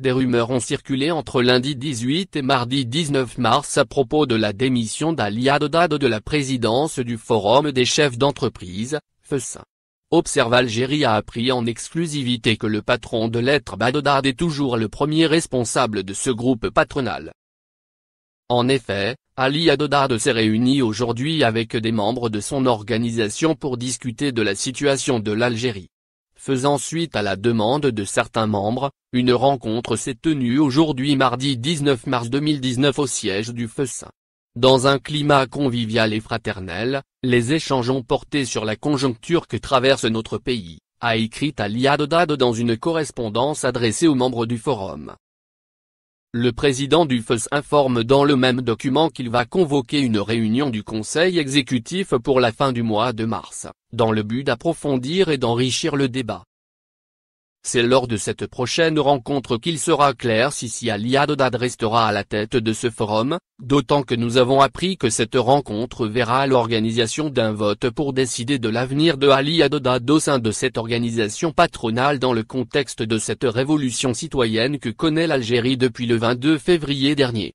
Des rumeurs ont circulé entre lundi 18 et mardi 19 mars à propos de la démission d'Ali Haddad de la présidence du Forum des chefs d'entreprise, FESA. Observe Algérie a appris en exclusivité que le patron de lettres Badodad est toujours le premier responsable de ce groupe patronal. En effet, Ali Adodad s'est réuni aujourd'hui avec des membres de son organisation pour discuter de la situation de l'Algérie faisant suite à la demande de certains membres, une rencontre s'est tenue aujourd'hui mardi 19 mars 2019 au siège du FESIN. Dans un climat convivial et fraternel, les échanges ont porté sur la conjoncture que traverse notre pays, a écrit Aliadodad dans une correspondance adressée aux membres du forum. Le président du FES informe dans le même document qu'il va convoquer une réunion du conseil exécutif pour la fin du mois de mars, dans le but d'approfondir et d'enrichir le débat. C'est lors de cette prochaine rencontre qu'il sera clair si Ali Haddad restera à la tête de ce forum, d'autant que nous avons appris que cette rencontre verra l'organisation d'un vote pour décider de l'avenir de Ali Haddad au sein de cette organisation patronale dans le contexte de cette révolution citoyenne que connaît l'Algérie depuis le 22 février dernier.